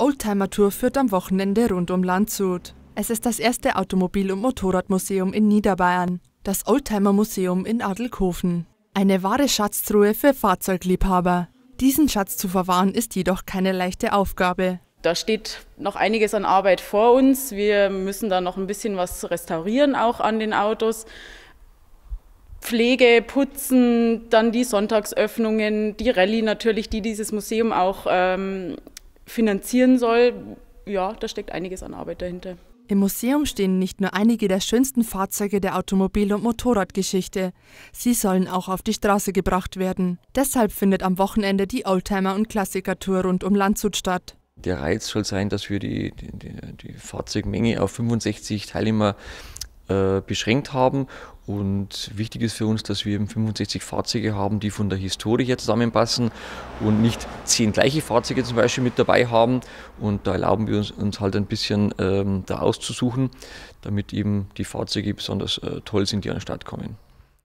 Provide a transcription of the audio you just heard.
Oldtimer-Tour führt am Wochenende rund um Landshut. Es ist das erste Automobil- und Motorradmuseum in Niederbayern, das Oldtimer-Museum in Adelkofen. Eine wahre Schatztruhe für Fahrzeugliebhaber. Diesen Schatz zu verwahren ist jedoch keine leichte Aufgabe. Da steht noch einiges an Arbeit vor uns. Wir müssen da noch ein bisschen was restaurieren, auch an den Autos. Pflege, Putzen, dann die Sonntagsöffnungen, die Rallye natürlich, die dieses Museum auch ähm, finanzieren soll, ja, da steckt einiges an Arbeit dahinter. Im Museum stehen nicht nur einige der schönsten Fahrzeuge der Automobil- und Motorradgeschichte. Sie sollen auch auf die Straße gebracht werden. Deshalb findet am Wochenende die Oldtimer- und Klassiker-Tour rund um Landshut statt. Der Reiz soll sein, dass wir die, die, die Fahrzeugmenge auf 65 Teilnehmer äh, beschränkt haben. Und wichtig ist für uns, dass wir eben 65 Fahrzeuge haben, die von der Historie her zusammenpassen und nicht zehn gleiche Fahrzeuge zum Beispiel mit dabei haben. Und da erlauben wir uns, uns halt ein bisschen ähm, da auszusuchen, damit eben die Fahrzeuge besonders äh, toll sind, die an den Start kommen.